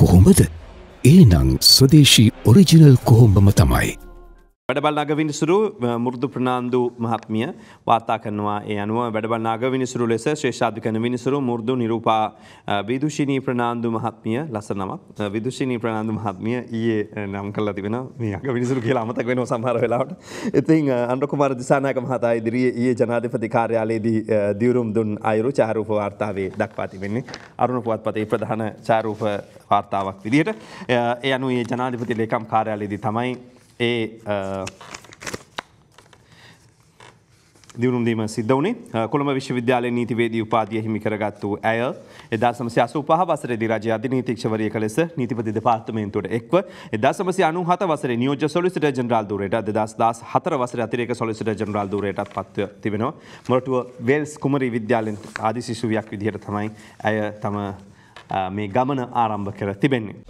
කොහොමද? ඒනං ස්වදේශී ඔරිජිනල් කොහොඹම තමයි. වැඩබල් නගවිනිසුරු මුරුදු ප්‍රනාාන්දු මහත්මිය වාර්තා කරනවා ඒ අනුව වැඩබල් නාගවිනිසුරු ලෙස ශ්‍රේෂාධිකන විනිසුරු මුරුදු නිරූපා විදුෂිණී ප්‍රනාාන්දු මහත්මිය ලස නමක් විදුෂිණී ප්‍රනාාන්දු මහත්මිය ඒ නම් කල්ලා තිබෙන මේක විනිසුරු කියලා අමතක් වෙන සමහර වෙලාවට ඉතින් අන්ඩකුමාර දිසානායක මහතා ඉදිරියේ ඒ ජනාධිපති කාර්යාලයේදී දියුරුම් දුන් අයුරු චාරූප වාර්තාවේ දක්වා තිබෙන්නේ අරුණ පුවත්පතේ ප්‍රධාන චාරූප වාර්තාවක් විදිහට ඒ අනුව ඒ ජනාධිපති ලේකම් කාර්යාලයේදී තමයි e uh, දියුණුම්දීම සිද්ධ වුණේ uh, කොළඹ විශ්වවිද්‍යාලය නීතිවේදී උපාධිය හිමි කරගත්තු ඇය එදා සමසය අසූ පහ වසරේදී රජ අධිනීතික්ෂවරියක ලෙස නීතිපති දෙපාර්තමේන්තුවට එක්ව එදා සමසය අනු හත වසරේ නියෝජ්‍ය සොලිසිට ජනරාල් ධූරයට දෙදස් දාස් හතර වසර අතිරේක සොලිසිට ජනරාල් ධූරයටත් පත්ව තිබෙනවා මොරටුව වෙල්ස් කුමරි විද්‍යාලෙන් ආදි සිසුවියක් විදිහට තමයි ඇය තම uh, මේ ගමන ආරම්භ කර තිබෙන්නේ.